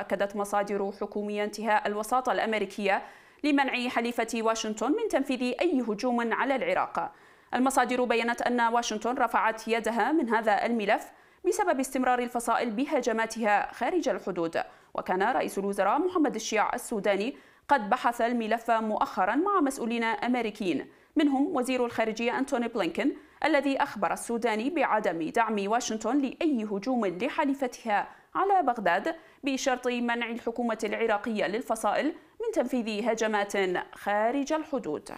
أكدت مصادر حكومية انتهاء الوساطة الأمريكية لمنع حليفة واشنطن من تنفيذ أي هجوم على العراق المصادر بيّنت أن واشنطن رفعت يدها من هذا الملف بسبب استمرار الفصائل بهجماتها خارج الحدود وكان رئيس الوزراء محمد الشيع السوداني قد بحث الملف مؤخرا مع مسؤولين أمريكيين منهم وزير الخارجية أنتوني بلينكن الذي أخبر السوداني بعدم دعم واشنطن لأي هجوم لحليفتها على بغداد بشرط منع الحكومة العراقية للفصائل من تنفيذ هجمات خارج الحدود